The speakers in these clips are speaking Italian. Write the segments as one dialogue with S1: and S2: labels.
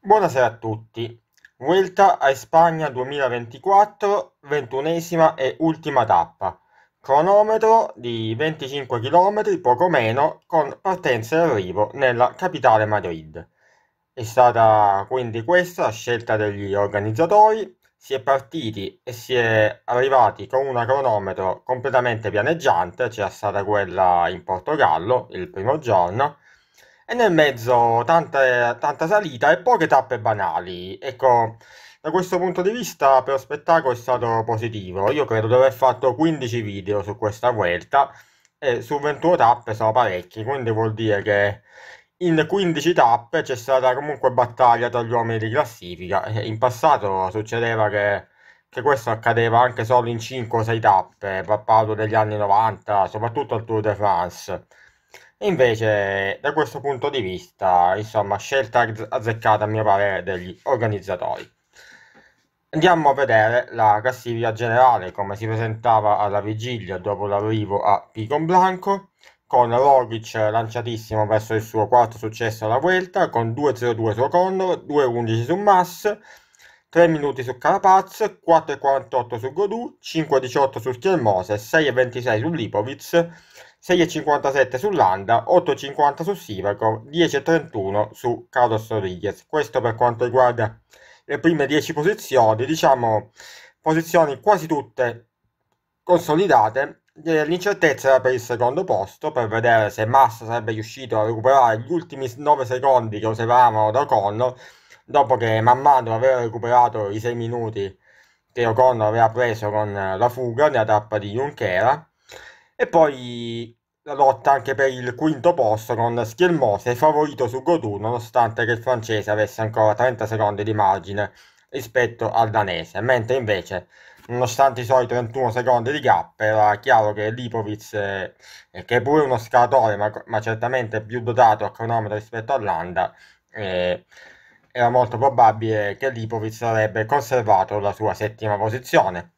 S1: Buonasera a tutti. Vuelta a Spagna 2024, ventunesima e ultima tappa. Cronometro di 25 km, poco meno, con partenza e arrivo nella capitale Madrid. È stata quindi questa la scelta degli organizzatori. Si è partiti e si è arrivati con una cronometro completamente pianeggiante, c'era cioè stata quella in Portogallo il primo giorno, e nel mezzo tante, tanta salita e poche tappe banali. Ecco, da questo punto di vista per lo spettacolo è stato positivo. Io credo di aver fatto 15 video su questa vuelta e su 21 tappe sono parecchi, quindi vuol dire che in 15 tappe c'è stata comunque battaglia tra gli uomini di classifica. Eh, in passato succedeva che, che questo accadeva anche solo in 5 o 6 tappe, parlo degli anni 90, soprattutto al Tour de France invece, da questo punto di vista, insomma, scelta azzeccata a mio parere degli organizzatori. Andiamo a vedere la classifica generale, come si presentava alla vigilia dopo l'arrivo a Picon Blanco, con Rogic lanciatissimo verso il suo quarto successo alla Vuelta, con 2.02 su O'Connor, 2.11 su Mass, 3 minuti su Carapaz, 4.48 su Godou, 5.18 su Schielmose, 6.26 su Lipovic, 6,57 su Landa, 8,50 su Sivakov, 10,31 su Carlos Rodriguez. Questo per quanto riguarda le prime 10 posizioni, diciamo posizioni quasi tutte consolidate. L'incertezza era per il secondo posto, per vedere se Massa sarebbe riuscito a recuperare gli ultimi 9 secondi che usavamo da Connor, dopo che man mano aveva recuperato i 6 minuti che Ocon aveva preso con la fuga nella tappa di Junquera e poi la lotta anche per il quinto posto con Schielmose favorito su Godou nonostante che il francese avesse ancora 30 secondi di margine rispetto al danese, mentre invece nonostante i suoi 31 secondi di gap era chiaro che Lipovic, eh, che è pure uno scalatore ma, ma certamente più dotato a cronometro rispetto a Landa, eh, era molto probabile che Lipovic avrebbe conservato la sua settima posizione.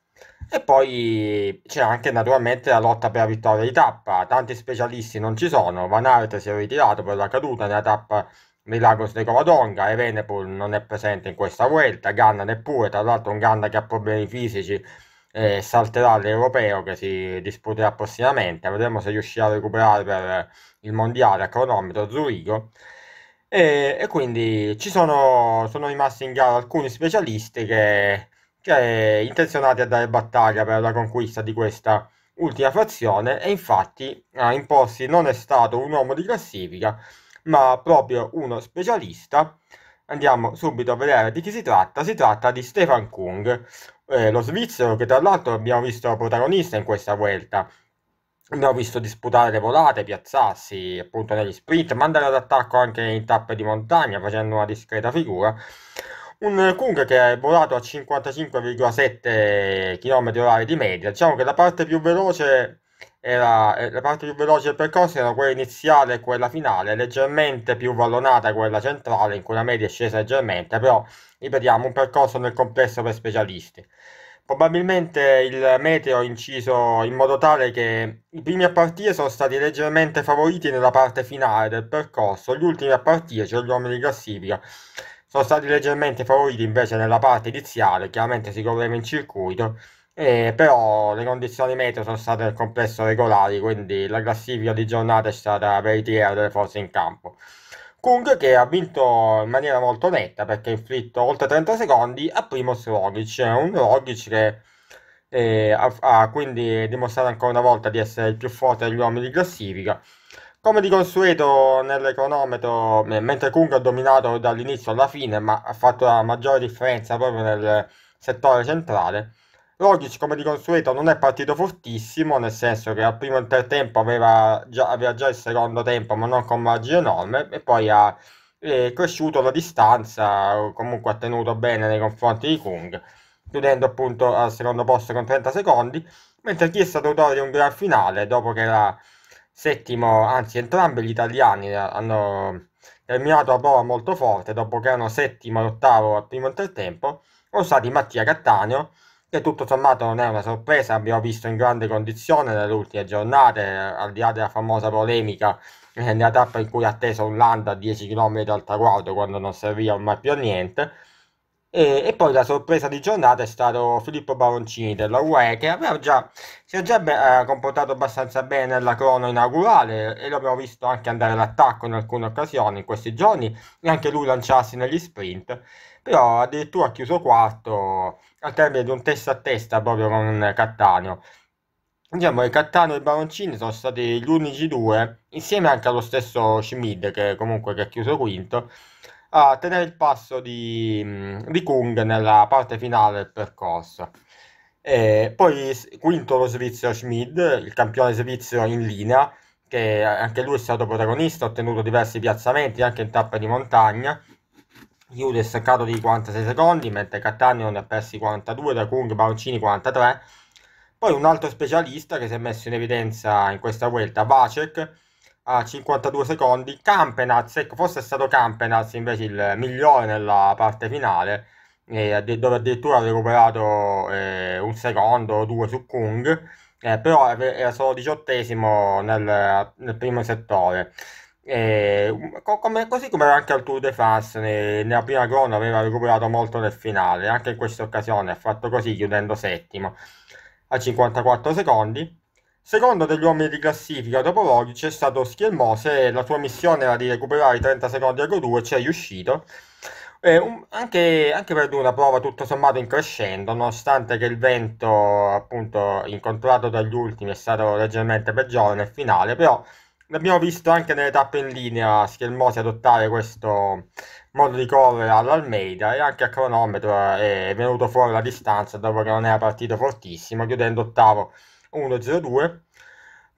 S1: E poi c'è anche naturalmente la lotta per la vittoria di tappa, tanti specialisti non ci sono, Van Aert si è ritirato per la caduta nella tappa di Lagos de Covadonga, Evenepoel non è presente in questa Vuelta, Ganna neppure, tra l'altro un Ganna che ha problemi fisici eh, salterà l'europeo che si disputerà prossimamente, vedremo se riuscirà a recuperare per il mondiale a cronometro Zurigo. E, e quindi ci sono, sono rimasti in gara alcuni specialisti che che è intenzionati a dare battaglia per la conquista di questa ultima fazione e infatti a imporsi non è stato un uomo di classifica ma proprio uno specialista. Andiamo subito a vedere di chi si tratta. Si tratta di Stefan Kung, eh, lo svizzero che tra l'altro abbiamo visto protagonista in questa vuelta. Abbiamo visto disputare le volate, piazzarsi appunto negli sprint, mandare ad attacco anche in tappe di montagna facendo una discreta figura. Un Kung che è volato a 55,7 km/h di media, diciamo che la parte più veloce era eh, la parte più veloce del percorso era quella iniziale e quella finale, leggermente più vallonata quella centrale in cui la media è scesa leggermente, però ripetiamo un percorso nel complesso per specialisti. Probabilmente il meteo ha inciso in modo tale che i primi a partire sono stati leggermente favoriti nella parte finale del percorso, gli ultimi a partire, cioè gli uomini di classifica, sono stati leggermente favoriti invece nella parte iniziale, chiaramente si correva in circuito, eh, però le condizioni meteo sono state nel complesso regolari, quindi la classifica di giornata è stata veritiera delle forze in campo. Kung che ha vinto in maniera molto netta perché ha inflitto oltre 30 secondi a Primoz Rogic, un Rogic che eh, ha, ha quindi dimostrato ancora una volta di essere il più forte degli uomini di classifica come di consueto nell'econometro, mentre Kung ha dominato dall'inizio alla fine, ma ha fatto la maggiore differenza proprio nel settore centrale, Rogic come di consueto non è partito fortissimo, nel senso che al primo intertempo aveva già, aveva già il secondo tempo, ma non con margine enorme, e poi ha eh, cresciuto la distanza, comunque ha tenuto bene nei confronti di Kung, chiudendo appunto al secondo posto con 30 secondi, mentre chi è stato dovuto di un gran finale dopo che era settimo, anzi entrambi gli italiani eh, hanno terminato la prova molto forte dopo che erano settimo e ottavo al primo intertempo, sono stati Mattia Cattaneo, che tutto sommato non è una sorpresa, abbiamo visto in grande condizione nelle ultime giornate, eh, al di là della famosa polemica eh, nella tappa in cui ha atteso un land a 10 km dal traguardo quando non serviva ormai più a niente, e, e, poi la sorpresa di giornata è stato Filippo Baroncini della UE che aveva già, si è già be- eh, comportato abbastanza bene nella crono inaugurale e l'abbiamo visto anche andare all'attacco in alcune occasioni in questi giorni e anche lui lanciarsi negli sprint però addirittura ha chiuso quarto al termine di un testa a testa proprio con Cattaneo diciamo che Cattaneo e Baroncini sono stati gli unici due insieme anche allo stesso Schmid che comunque che ha chiuso quinto a tenere il passo di, di Kung nella parte finale del percorso. E poi quinto lo svizzero Schmid, il campione svizzero in linea, che anche lui è stato protagonista, ha ottenuto diversi piazzamenti anche in tappa di montagna. Jude è staccato di 46 secondi, mentre Cattaneo ne ha persi 42, da Kung Bauncini 43. Poi un altro specialista che si è messo in evidenza in questa vuelta, Vacek, a 52 secondi. Campenaz, ecco, fosse stato Campenaz invece il migliore nella parte finale, eh, dove addirittura ha recuperato eh, un secondo o due su Kung, eh, però era solo diciottesimo nel, nel primo settore. Eh, um, come, così come anche al Tour de France ne, nella prima corona aveva recuperato molto nel finale anche in questa occasione ha fatto così chiudendo settimo a 54 secondi Secondo degli uomini di classifica dopo Rogic è stato Schielmose e la sua missione era di recuperare i 30 secondi a Go 2, ci è riuscito. Eh, un, anche, anche, per una prova tutto sommato in crescendo, nonostante che il vento appunto incontrato dagli ultimi è stato leggermente peggiore nel finale, però l'abbiamo visto anche nelle tappe in linea Schermosi adottare questo modo di correre all'Almeida e anche a cronometro è venuto fuori la distanza dopo che non era partito fortissimo, chiudendo ottavo 1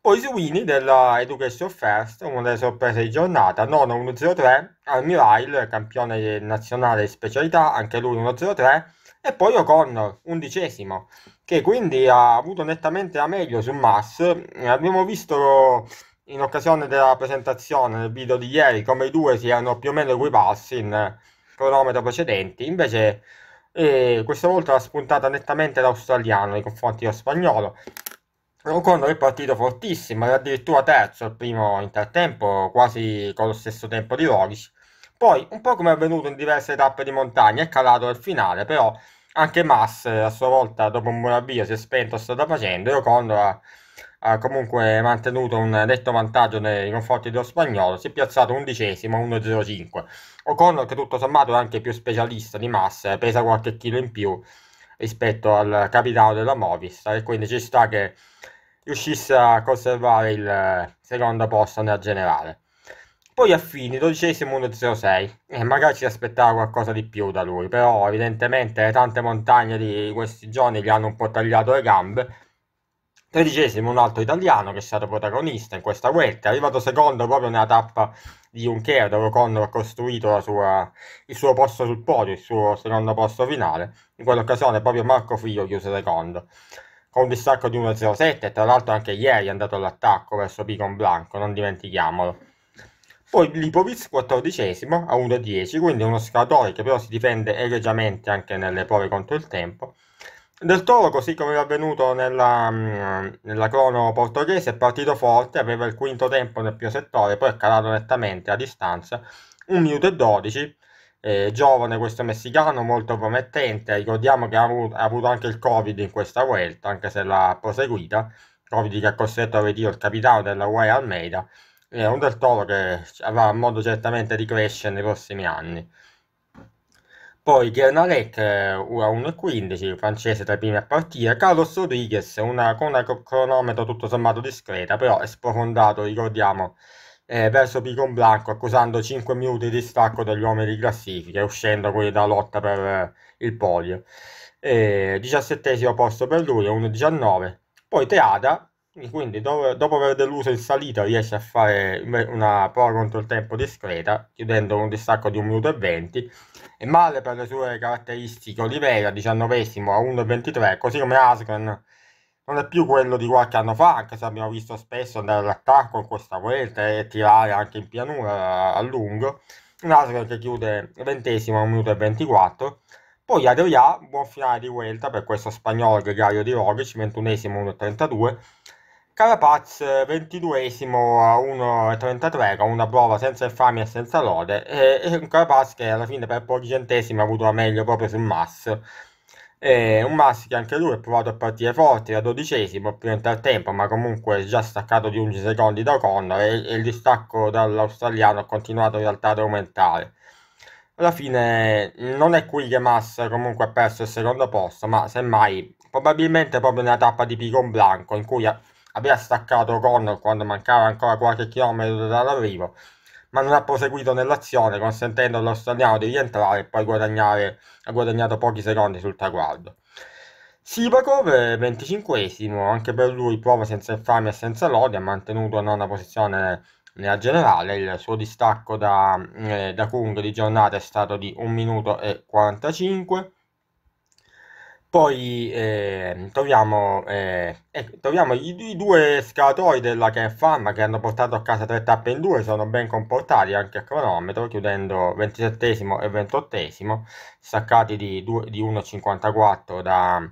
S1: Poi Sweeney della Education First, una delle sorprese di giornata, nona 103, Almirail, campione nazionale di specialità, anche lui 103, e poi O'Connor, undicesimo, che quindi ha avuto nettamente la meglio su Mass. Eh, abbiamo visto in occasione della presentazione nel video di ieri come i due si erano più o meno equipassi in cronometro precedenti, invece eh, questa volta l'ha spuntata nettamente l'australiano nei confronti dello spagnolo è partito fortissimo, era addirittura terzo al primo intertempo, quasi con lo stesso tempo di Roric. Poi, un po' come è avvenuto in diverse tappe di montagna, è calato al finale, però anche Mass a sua volta dopo un buon avvio si è spento strada facendo e Ocon ha, ha, comunque mantenuto un netto vantaggio nei confronti dello spagnolo si è piazzato undicesimo 1.05 Ocon che tutto sommato è anche più specialista di Mass pesa qualche chilo in più rispetto al capitano della Movistar e quindi ci sta che riuscisse a conservare il eh, secondo posto nella generale. Poi a fine, dodicesimo 1.06, e eh, magari ci aspettava qualcosa di più da lui, però evidentemente le tante montagne di questi giorni gli hanno un po' tagliato le gambe. Tredicesimo un altro italiano che è stato protagonista in questa vuelta, è arrivato secondo proprio nella tappa di Juncker dove Connor ha costruito sua, il suo posto sul podio, il suo secondo posto finale. In quell'occasione proprio Marco Figlio chiuse secondo con un distacco di 1,07. 0 tra l'altro anche ieri è andato all'attacco verso Picon Blanco, non dimentichiamolo. Poi Lipovic 14 a 1,10, quindi uno scalatore che però si difende egregiamente anche nelle prove contro il tempo. Del Toro, così come era avvenuto nella, mm, nella crono portoghese, è partito forte, aveva il quinto tempo nel primo settore, poi è calato nettamente a distanza, 1 minuto e 12, eh, giovane questo messicano molto promettente, ricordiamo che ha avuto, ha avuto anche il Covid in questa Vuelta, anche se l'ha proseguita, Covid che ha costretto a ritiro il capitano della UE Almeida, è un del Toro che avrà modo certamente di crescere nei prossimi anni. Poi Gernalec 1.15, eh, francese tra i primi a partire, Carlos Rodriguez una, con un cronometro tutto sommato discreta, però è sprofondato, ricordiamo, eh, verso Picon Blanco, accusando 5 minuti di stacco dagli uomini di classifica e uscendo quindi dalla lotta per eh, il podio. Eh, 17 posto per lui, 1-19. Poi Teada, quindi do- dopo aver deluso in salita, riesce a fare una prova contro il tempo discreta, chiudendo con un distacco di 1 minuto e 20. E male per le sue caratteristiche Oliveira, 19 a 1-23, così come Asgren non è più quello di qualche anno fa, anche se abbiamo visto spesso andare all'attacco in questa vuelta e tirare anche in pianura a lungo. Un Nasler che chiude ventesimo a 1 minuto e 24. Poi Adria, buon finale di Vuelta per questo spagnolo gregario di Rogic, 21esimo a 1.32. Carapaz 22esimo a 1.33 con una prova senza infamia e senza lode e, un Carapaz che alla fine per pochi centesimi ha avuto la meglio proprio sul Mass e un Massi che anche lui ha provato a partire forte da dodicesimo, più in tal tempo, ma comunque già staccato di 11 secondi da O'Connor e, e il distacco dall'australiano ha continuato in realtà ad aumentare. Alla fine non è qui che Massa comunque ha perso il secondo posto, ma semmai probabilmente proprio nella tappa di Pigon Blanco in cui aveva staccato O'Connor quando mancava ancora qualche chilometro dall'arrivo ma non ha proseguito nell'azione consentendo all'australiano di rientrare e poi guadagnare, ha guadagnato pochi secondi sul traguardo. Sivakov, 25esimo, anche per lui prova senza infamia e senza lodi, ha mantenuto nona posizione nella generale, il suo distacco da, eh, da Kung di giornata è stato di 1 minuto e 45 poi eh, troviamo, eh, ecco, troviamo i, i, due scalatori della Care Farm che hanno portato a casa tre tappe in due, sono ben comportati anche a cronometro, chiudendo 27 e 28, staccati di, di 1,54 da,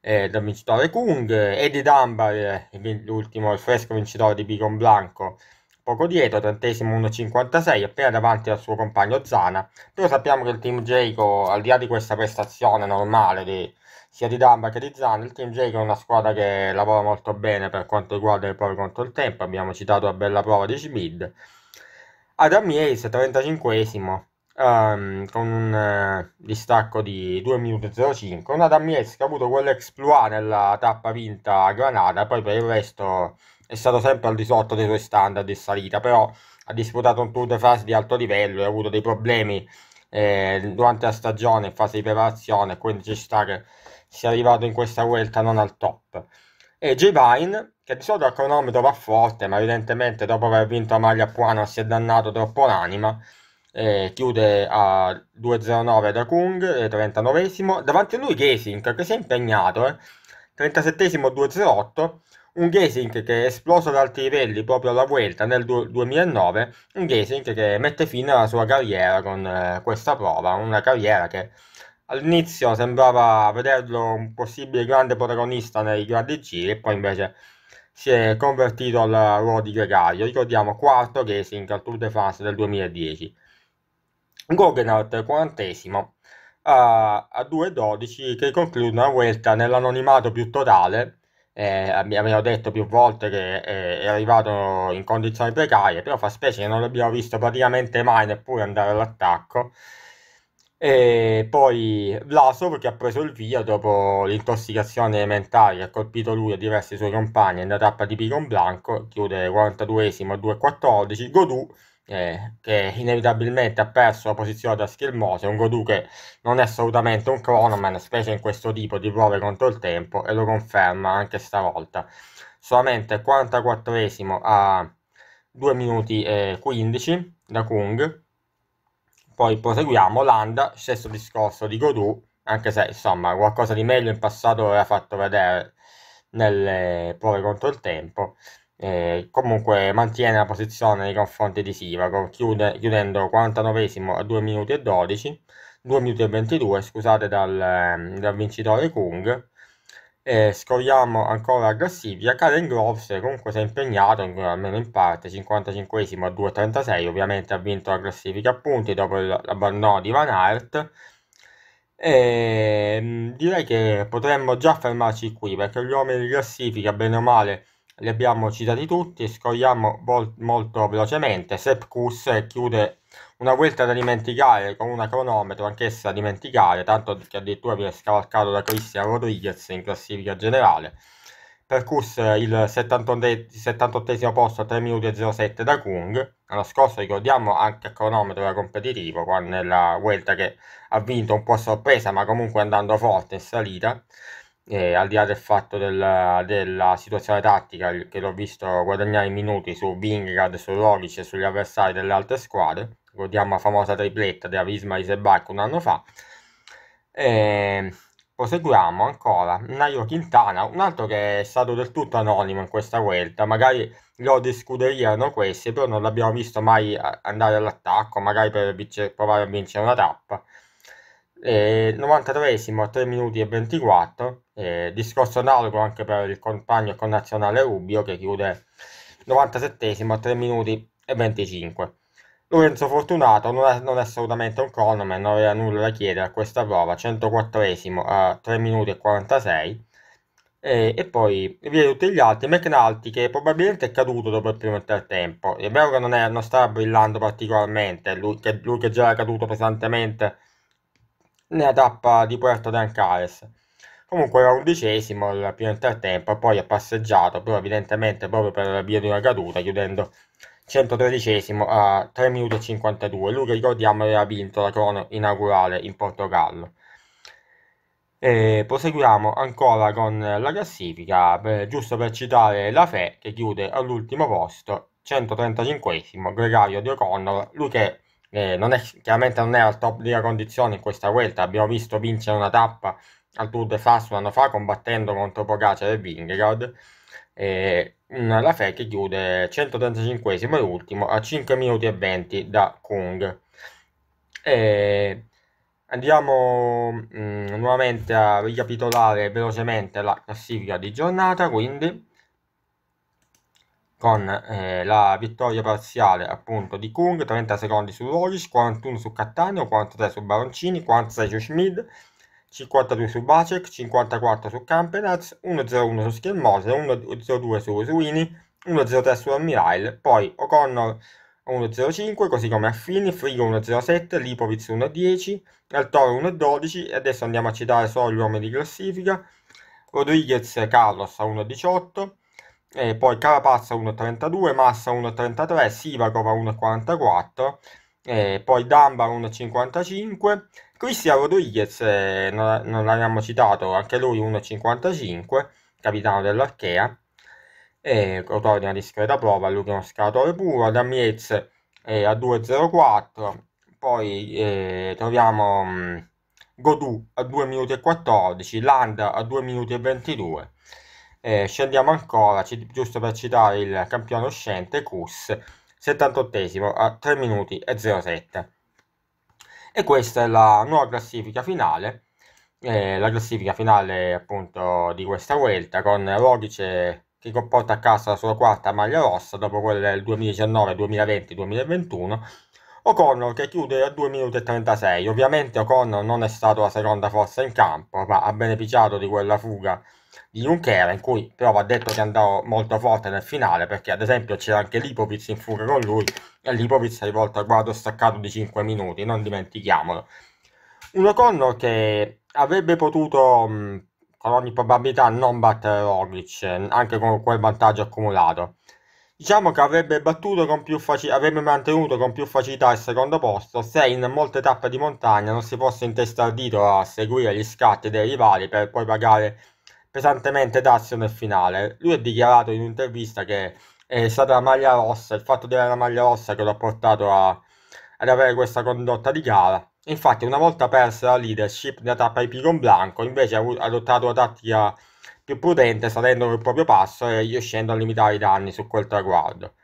S1: eh, dal vincitore Kung, Eddie Dunbar, l'ultimo, il fresco vincitore di Bigon Blanco, poco dietro, trentesimo 1,56, appena davanti al suo compagno Zana, però sappiamo che il team Jayco, al di là di questa prestazione normale di sia di Damba che di Zan, il Team Jake è una squadra che lavora molto bene per quanto riguarda le prove contro il tempo, abbiamo citato la bella prova di Schmid. Adam Hayes, 35esimo, um, con un uh, distacco di 2 minuti 05, un Adam Hayes che ha avuto quell'exploit nella tappa vinta a Granada, poi per il resto è stato sempre al di sotto dei suoi standard di salita, però ha disputato un Tour de France di alto livello e ha avuto dei problemi eh, durante la stagione in fase di preparazione, quindi ci sta che sia arrivato in questa vuelta non al top. E J. Vine, che di solito al cronometro va forte, ma evidentemente dopo aver vinto a maglia Puana si è dannato troppo l'anima, eh, chiude a 2.09 da Kung, 39esimo. Davanti a lui Gesink, che si è impegnato, eh, 37esimo 2.08, un Gesink che è esploso ad alti livelli proprio alla Vuelta nel 2009, un Gesink che mette fine alla sua carriera con eh, questa prova, una carriera che all'inizio sembrava vederlo un possibile grande protagonista nei grandi giri poi invece si è convertito al ruolo di gregario, ricordiamo quarto racing al Tour de France del 2010. Gogenhardt, quarantesimo, a, a 2.12 che conclude una vuelta nell'anonimato più totale, eh, abbiamo detto più volte che eh, è arrivato in condizioni precarie, però fa specie che non l'abbiamo visto praticamente mai neppure andare all'attacco, e poi Vlasov che ha preso il via dopo l'intossicazione elementare che ha colpito lui e diversi suoi compagni nella tappa di Piron Blanco, chiude 42esimo a 2.14. Godù eh, che inevitabilmente ha perso la posizione da schermoso, è un Godù che non è assolutamente un cronoman, specie in questo tipo di prove contro il tempo e lo conferma anche stavolta. Solamente 44esimo a 2 minuti e 15 da Kung poi proseguiamo, Landa, stesso discorso di Godù, anche se insomma qualcosa di meglio in passato aveva fatto vedere nelle prove contro il tempo. Eh, comunque mantiene la posizione nei confronti di Sivago, chiude, chiudendo 49 a 2 minuti e 12, 2 minuti e 22, scusate, dal, ehm, dal vincitore Kung e scorriamo ancora la classifica. Karen Groves comunque si è impegnato, almeno in parte, 55esimo a 2.36, ovviamente ha vinto la classifica a punti dopo l'abbandono di Van Aert. E ehm, direi che potremmo già fermarci qui perché gli uomini di classifica, bene o male, li abbiamo citati tutti. Scorriamo vol- molto velocemente. Sepp Kuss chiude una vuelta da dimenticare con una cronometro anch'essa da dimenticare, tanto che addirittura viene scavalcato da Cristian Rodriguez in classifica generale. Percusse il 78, 78 posto a 3 minuti e 07 da Kung. L'anno scorso ricordiamo anche a cronometro era competitivo, qua nella Vuelta che ha vinto un po' a sorpresa, ma comunque andando forte in salita. E al di là del fatto del, della situazione tattica che l'ho visto guadagnare i minuti su Vingard, su Rogic e sugli avversari delle altre squadre godiamo la famosa tripletta della Visma Isebac un anno fa. E proseguiamo ancora, Nairo Quintana, un altro che è stato del tutto anonimo in questa vuelta, magari gli odi scuderia erano questi, però non l'abbiamo visto mai andare all'attacco, magari per vice- provare a vincere una tappa. Eh, 93esimo a 3 minuti e 24, eh, discorso analogo anche per il compagno connazionale Rubio che chiude 97esimo a 3 minuti e 25. Lorenzo Fortunato non è, non è assolutamente un cronoman, non aveva nulla da chiedere a questa prova, 104 a 3 minuti e 46 e, e poi via tutti gli altri, McNulty che probabilmente è caduto dopo il primo intertempo, è vero che non, è, non stava brillando particolarmente, lui che, lui che, già era caduto pesantemente nella tappa di Puerto de Ancares. Comunque era undicesimo il primo intertempo, poi ha passeggiato, però evidentemente proprio per via di una caduta, chiudendo 113 a 3 minuti e 52. Lui ricordiamo aveva vinto la crono inaugurale in Portogallo. E proseguiamo ancora con la classifica, per, giusto per citare la Fe che chiude all'ultimo posto, 135 Gregario di O'Connor, lui che eh, non è, chiaramente non è al top della condizione in questa vuelta, abbiamo visto vincere una tappa al Tour de France un anno fa combattendo contro Pogacar e Vingegaard, e mm, la Fekir chiude 135 e ultimo a 5 minuti e 20 da Kung. E andiamo mh, mm, nuovamente a ricapitolare velocemente la classifica di giornata, quindi con eh, la vittoria parziale appunto di Kung, 30 secondi su Loris, 41 su Cattaneo, 43 su Baroncini, 46 su Schmid, 52 su Bacek, 54 su Campenaz, 1-0-1 su Schermosa, 1-0-2 su Usuini, 1-0-3 su Ammirail, poi O'Connor 1-0-5, così come Affini, Frigo 1-0-7, Lipovic 1-10, Altoro 1-12 e adesso andiamo a citare solo gli uomini di classifica, Rodriguez Carlos a 1-18, e poi Carapazza 1,32, Massa 1,33, Sivakova 1,44, poi Damba 1,55, Cristiano Rodriguez eh, non, non l'abbiamo citato, anche lui 1,55, capitano dell'Archea, eh, autore di una discreta prova, lui che è uno scalatore puro, Adam Yates eh, a 2,04, poi eh, troviamo mh, mm, Godou a 2 minuti e 14, Landa a 2 minuti e 22. Eh, scendiamo ancora, c- giusto per citare il campione uscente, Kuss, 78 a 3 minuti e 07. E questa è la nuova classifica finale, eh, la classifica finale appunto di questa Vuelta con Rogic che comporta a casa la sua quarta maglia rossa dopo quella del 2019, 2020, 2021. O'Connor che chiude a 2 minuti e 36. Ovviamente O'Connor non è stato la seconda forza in campo, ma ha beneficiato di quella fuga di Juncker, in cui però va detto che andò molto forte nel finale, perché ad esempio c'era anche Lipovic in fuga con lui, e Lipovic è rivolto a guardo staccato di 5 minuti, non dimentichiamolo. Uno O'Connor che avrebbe potuto mh, con ogni probabilità non battere Roglic, anche con quel vantaggio accumulato. Diciamo che avrebbe, faci- avrebbe mantenuto con più facilità il secondo posto se in molte tappe di montagna non si fosse intestardito a seguire gli scatti dei rivali per poi pagare pesantemente Dazio nel finale. Lui ha dichiarato in un'intervista che è stata la maglia rossa, il fatto di avere la maglia rossa che lo ha portato a, ad avere questa condotta di gara. Infatti, una volta persa la leadership nella tappa di Pigon Blanco, invece ha adottato una tattica più prudente, salendo il proprio passo e riuscendo a limitare i danni su quel traguardo.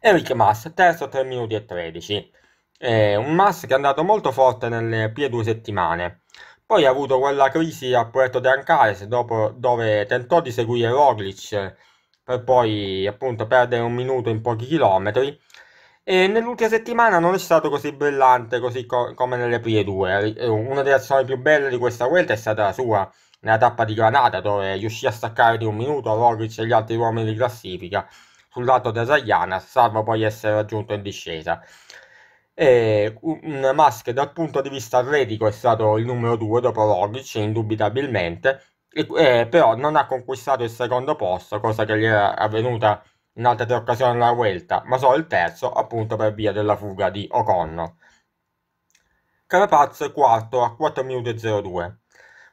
S1: Eric Mass, terzo a 3 minuti e 13. È un Mass che è andato molto forte nelle prime due settimane. Poi ha avuto quella crisi a Puerto de Ancares, dopo, dove tentò di seguire Roglic per poi appunto perdere un minuto in pochi chilometri. E nell'ultima settimana non è stato così brillante così co- come nelle prime due. Eh, una delle azioni più belle di questa vuelta è stata la sua nella tappa di Granada, dove riuscì a staccare di un minuto Roglic e gli altri uomini di classifica sul lato della Zaiana, salvo poi essere raggiunto in discesa. E un Musk dal punto di vista atletico è stato il numero due dopo Roglic, indubitabilmente, e, eh, però non ha conquistato il secondo posto, cosa che gli era avvenuta in altre tre occasioni alla Vuelta, ma solo il terzo appunto per via della fuga di Oconno. Carapaz quarto a 4 minuti e 02.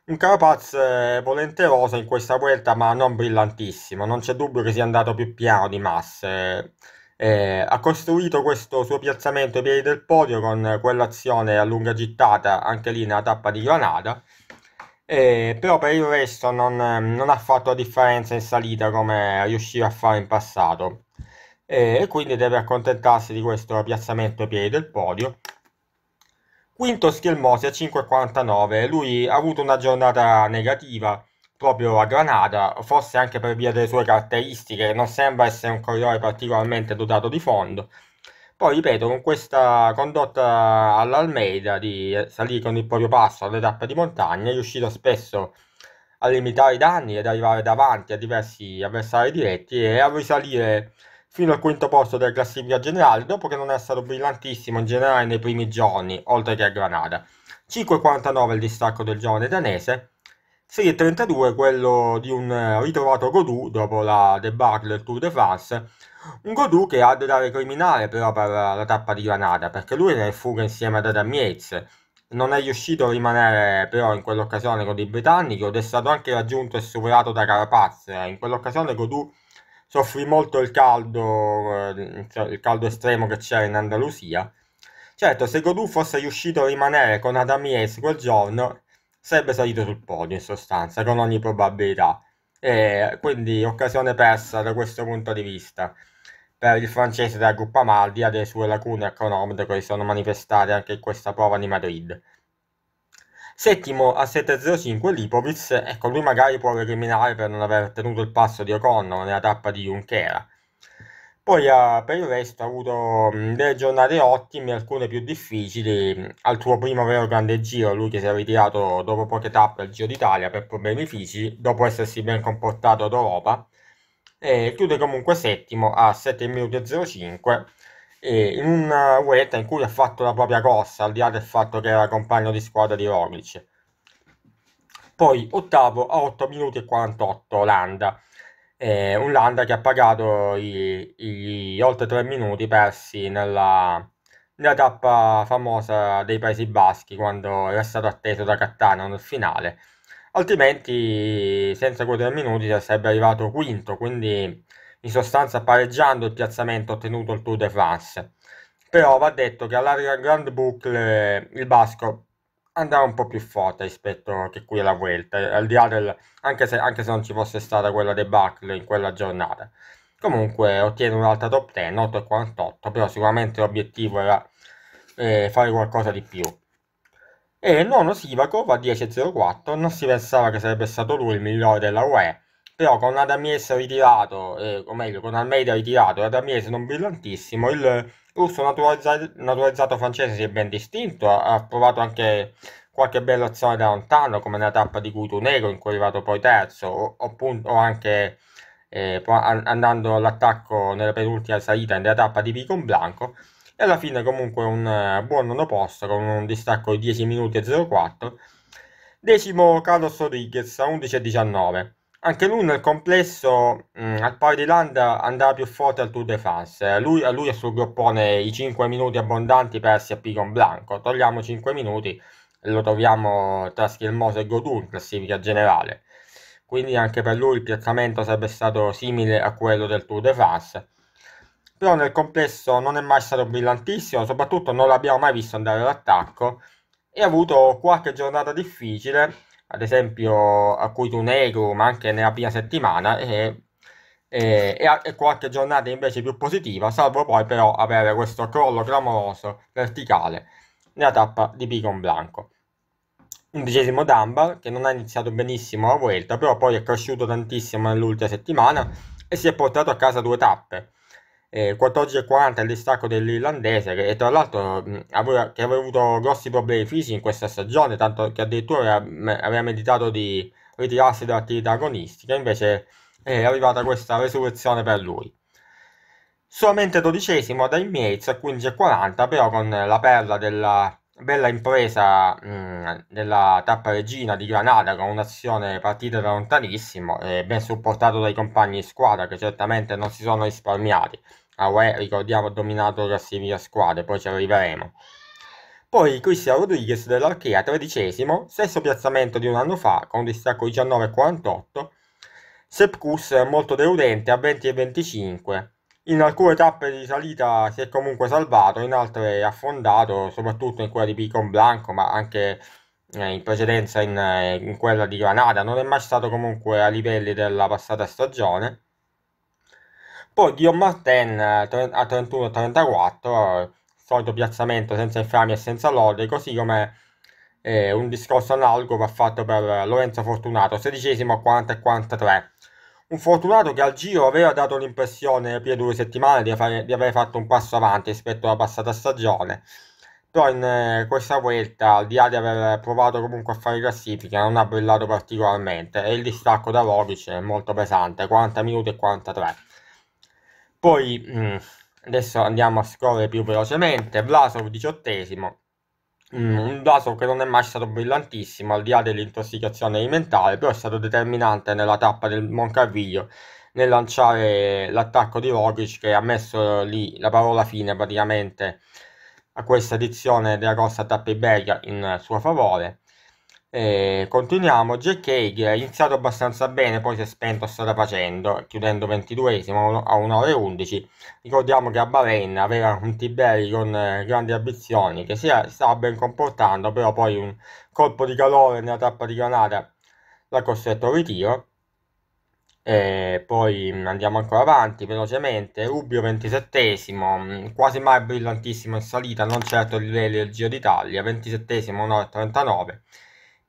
S1: Un Carapaz eh, volenteroso in questa Vuelta ma non brillantissimo, non c'è dubbio che sia andato più piano di Mass. Eh, eh, ha costruito questo suo piazzamento ai piedi del podio con quell'azione a lunga gittata anche lì nella tappa di Granada eh, però per il resto non, non, ha fatto la differenza in salita come riusciva a fare in passato eh, e quindi deve accontentarsi di questo piazzamento ai piedi del podio quinto Schielmosi a 5,49 lui ha avuto una giornata negativa proprio a Granada, forse anche per via delle sue caratteristiche, non sembra essere un corridore particolarmente dotato di fondo. Poi, ripeto, con questa condotta all'Almeida di salire con il proprio passo alle tappe di montagna, è riuscito spesso a limitare i danni ed arrivare davanti a diversi avversari diretti e a risalire fino al quinto posto della classifica generale, dopo che non è stato brillantissimo in generale nei primi giorni, oltre che a Granada. 5.49 il distacco del giovane danese, sì, 32 quello di un eh, ritrovato Godou dopo la debacle del Tour de France, un Godou che ha da dare criminale però per la tappa di Granada, perché lui era in fuga insieme ad Adam Yates, non è riuscito a rimanere però in quell'occasione con i britannici ed è stato anche raggiunto e superato da Carapaz, in quell'occasione Godou soffrì molto il caldo, eh, cioè il caldo estremo che c'era in Andalusia, Certo, se Godou fosse riuscito a rimanere con Adam Yates quel giorno, sarebbe salito sul podio in sostanza, con ogni probabilità. E quindi occasione persa da questo punto di vista per il francese della Gruppa Maldi ha delle sue lacune economiche che si sono manifestate anche in questa prova di Madrid. Settimo a 7.05 Lipovic, ecco lui magari può recriminare per non aver tenuto il passo di O'Connor nella tappa di Junquera, poi ha, ah, per il resto ha avuto mm, delle giornate ottime, alcune più difficili. Mm, al tuo primo vero grande giro, lui che si è ritirato dopo poche tappe al Giro d'Italia per problemi fisici, dopo essersi ben comportato ad Europa. E chiude comunque settimo a 7 minuti e 05 e in una uetta in cui ha fatto la propria corsa, al di là del fatto che era compagno di squadra di Roglic. Poi ottavo a 8 minuti e 48 Olanda eh, un Landa che ha pagato gli oltre 3 minuti persi nella, nella, tappa famosa dei Paesi Baschi quando era stato atteso da Cattano nel finale altrimenti senza quei 3 minuti sarebbe arrivato quinto quindi in sostanza pareggiando il piazzamento ottenuto il Tour de France però va detto che alla Grand Boucle il Basco andava un po' più forte rispetto che qui alla Vuelta, al di là del, anche, se, anche se non ci fosse stata quella debacle in quella giornata. Comunque ottiene un'altra top 10, 8,48, però sicuramente l'obiettivo era eh, fare qualcosa di più. E il nono Sivakov a 10,04, non si pensava che sarebbe stato lui il migliore della UE, però con Adamies ritirato, eh, o meglio con Almeida ritirato e Adamies non brillantissimo, il russo naturalizza- naturalizzato francese si è ben distinto, ha, ha, provato anche qualche bella azione da lontano come nella tappa di Guto Nero in cui è arrivato poi terzo, o, appunto, o anche eh, andando all'attacco nella penultima salita nella tappa di Picon Blanco e alla fine comunque un eh, buon nono posto con un distacco di 10 minuti e 04 decimo Carlos Rodriguez a 11 e 19 anche lui nel complesso, mh, mm, al pari di Landa, andava più forte al Tour de France. Eh, lui, a lui al suo gruppone i 5 minuti abbondanti persi a Picon Blanco. Togliamo 5 minuti e lo troviamo tra Schirmoso e Godun in classifica generale. Quindi anche per lui il piazzamento sarebbe stato simile a quello del Tour de France. Però nel complesso non è mai stato brillantissimo, soprattutto non l'abbiamo mai visto andare all'attacco e ha avuto qualche giornata difficile ad esempio a cui tu nego ma anche nella prima settimana e, e, e, e, qualche giornata invece più positiva, salvo poi però avere questo crollo clamoroso verticale nella tappa di Pigon Blanco. Undicesimo Dunbar che non ha iniziato benissimo la Vuelta, però poi è cresciuto tantissimo nell'ultima settimana e si è portato a casa due tappe eh, 14,40 il distacco dell'irlandese che tra l'altro aveva, che aveva avuto grossi problemi fisici in questa stagione, tanto che addirittura aveva, aveva meditato di ritirarsi dall'attività agonistica, invece è arrivata questa resurrezione per lui. Solamente dodicesimo da Mates a 15,40, però con la perla della bella impresa mh, della tappa regina di Granada con un'azione partita da lontanissimo e ben supportato dai compagni di squadra che certamente non si sono risparmiati. Aue, ah, ricordiamo, ha dominato la simile squadra, poi ci arriveremo. Poi Cristiano Rodriguez dell'Archea, tredicesimo, stesso piazzamento di un anno fa, con distacco 19,48. Sepkus molto deludente a 20,25. In alcune tappe di salita si è comunque salvato, in altre è affondato, soprattutto in quella di Picon Blanco, ma anche eh, in precedenza in, eh, in quella di Granada. Non è mai stato comunque a livelli della passata stagione. Poi Guillaume Martin a 31-34, solito piazzamento senza infami e senza lode, così come eh, un discorso analogo va fatto per Lorenzo Fortunato, sedicesimo a 40 43. Un Fortunato che al giro aveva dato l'impressione le prime due settimane di, fare, di aver fatto un passo avanti rispetto alla passata stagione, però in eh, questa vuelta, al di là di aver provato comunque a fare classifica, non ha brillato particolarmente e il distacco da Rogic è molto pesante, 40 minuti e 43. Poi mm, adesso andiamo a scorrere più velocemente. Vlasov diciottesimo, mh, mm, un Vlasov che non è mai stato brillantissimo al di là dell'intossicazione alimentare, però è stato determinante nella tappa del Moncarviglio nel lanciare l'attacco di Rogic che ha messo lì la parola fine praticamente a questa edizione della corsa tappa Iberia in suo favore. E eh, continuiamo, Jack Haig ha iniziato abbastanza bene, poi si è spento a strada facendo, chiudendo 22esimo a 1 ore 11. Ricordiamo che a Bahrain aveva un Tiberi con eh, grandi ambizioni, che si stava ben comportando, però poi un colpo di calore nella tappa di granata l'ha costretto al ritiro. E eh, poi mm, andiamo ancora avanti velocemente, Rubio 27esimo, mm, quasi mai brillantissimo in salita, non certo il livello del Giro d'Italia, 27esimo 1 ore 39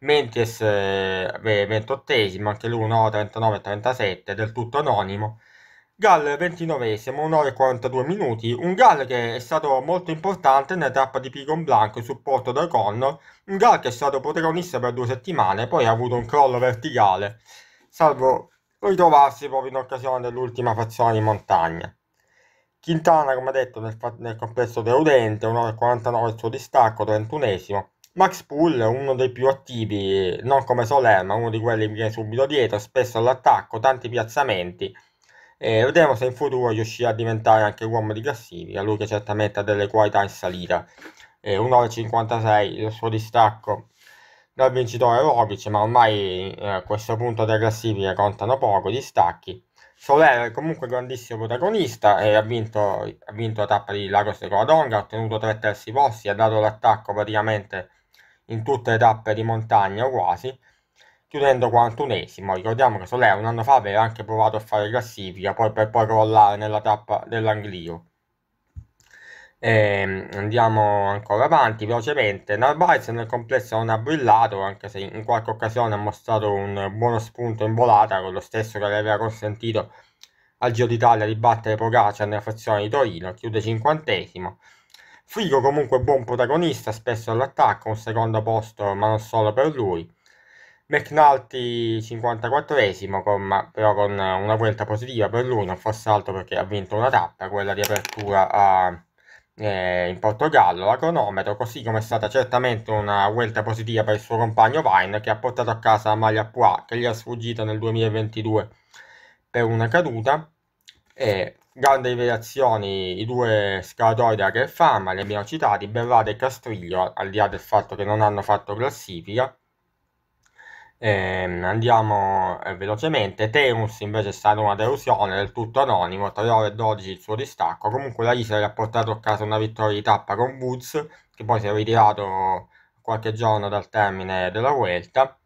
S1: Menties beh, 28esimo, anche lui 1 39 37, del tutto anonimo. Gall 29esimo, 1 e 42 minuti, un Gall che è stato molto importante nella tappa di Pigon Blanco, supporto da Connor, un Gall che è stato protagonista per due settimane, poi ha avuto un crollo verticale, salvo ritrovarsi proprio in occasione dell'ultima fazione di montagna. Quintana, come detto, nel, nel complesso deudente, 1 ora e 49 il suo distacco, 31esimo, Max Pull, uno dei più attivi, non come Soler, ma uno di quelli che viene subito dietro, spesso all'attacco, tanti piazzamenti. E vedremo se in futuro riuscirà a diventare anche uomo di classifica, lui che certamente ha delle qualità in salita. E 1,56 il suo distacco dal vincitore Robic, ma ormai eh, a questo punto della classifica contano poco gli stacchi. Soler è comunque grandissimo protagonista ha vinto, ha vinto, la tappa di Lagos de Covadonga, ha ottenuto tre terzi posti, ha dato l'attacco praticamente in tutte le tappe di montagna quasi, chiudendo 41esimo. Ricordiamo che Soler un anno fa aveva anche provato a fare classifica, poi per poi crollare nella tappa dell'Anglio. E ehm, andiamo ancora avanti velocemente. Narvaez nel complesso non ha brillato, anche se in qualche occasione ha mostrato un buono spunto in volata, con lo stesso che aveva consentito al Giro d'Italia di battere Pogacar nella frazione di Torino, chiude cinquantesimo. Frigo comunque buon protagonista, spesso all'attacco, un secondo posto ma non solo per lui. McNulty 54esimo, con, però con una vuelta positiva per lui, non fosse altro perché ha vinto una tappa, quella di apertura a, eh, in Portogallo, la cronometro, così come è stata certamente una vuelta positiva per il suo compagno Vine che ha portato a casa la maglia Poix che gli è sfuggita nel 2022 per una caduta. E Grande rivelazioni i due scalatori della Gran Fama, li abbiamo citati, Berrada e Castriglio, al di là del fatto che non hanno fatto classifica. Ehm, andiamo eh, velocemente. Teus invece è stata una delusione del tutto anonimo, 3 ore e 12 il suo distacco. Comunque la Isla ha portato a casa una vittoria di tappa con Woods, che poi si è ritirato qualche giorno dal termine della Vuelta.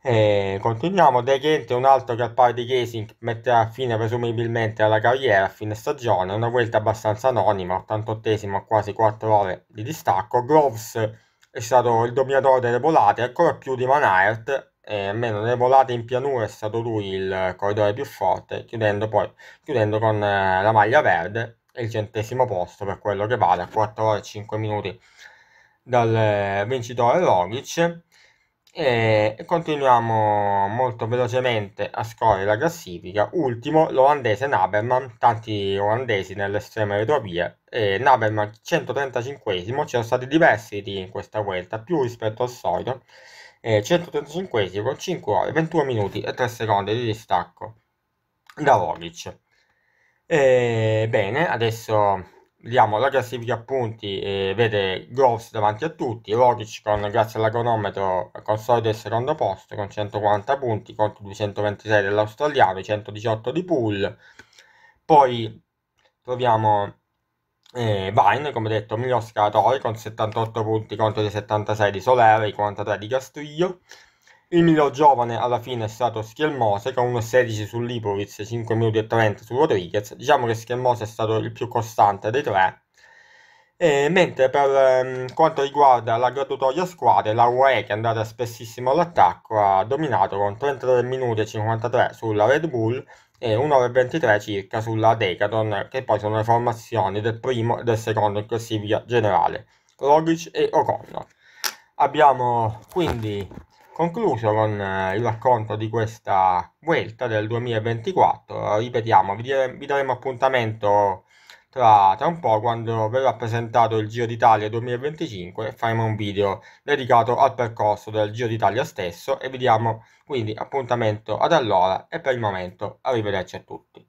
S1: E eh, continuiamo, De Chente un altro che al pari di Casing metterà fine presumibilmente alla carriera a fine stagione, una vuelta abbastanza anonima, 88esimo a quasi 4 ore di distacco, Groves è stato il dominatore delle volate, ancora più di Van Aert, eh, almeno nelle volate in pianura è stato lui il corridore più forte, chiudendo poi chiudendo con eh, la maglia verde e il centesimo posto per quello che vale a 4 ore e 5 minuti dal eh, vincitore Rogic e continuiamo molto velocemente a scorrere la classifica. Ultimo l'olandese Naberman, tanti olandesi nell'estrema retrovia. Naberman 135esimo, c'erano stati diversi di in questa vuelta, più rispetto al solito. E 135 con 5 ore, 21 minuti e 3 secondi di distacco da Roglic. E, bene, adesso vediamo la classifica punti e vede Groves davanti a tutti, Rogic con, grazie all'agronometro solito il secondo posto con 140 punti contro 226 dell'australiano, e 118 di pool. Poi troviamo eh, Vine, come detto, miglior scalatore con 78 punti contro i 76 di Solera, i 43 di Castiglio. Il miglior giovane alla fine è stato Schielmose con 1,16 su Lipovic, 5 minuti e 30 su Rodriguez. Diciamo che Schielmose è stato il più costante dei tre. E, mentre per ehm, quanto riguarda la graduatoria squadre, la UE che è andata spessissimo all'attacco ha dominato con 33 minuti e 53 sulla Red Bull e 1,23 circa sulla Decathlon, che poi sono le formazioni del primo e del secondo in classifica generale, Roglic e O'Connor. Abbiamo quindi concluso con eh, il racconto di questa Vuelta del 2024. Ripetiamo, vi, dire, vi daremo appuntamento tra, tra, un po' quando verrà presentato il Giro d'Italia 2025 faremo un video dedicato al percorso del Giro d'Italia stesso e vi diamo quindi appuntamento ad allora e per il momento arrivederci a tutti.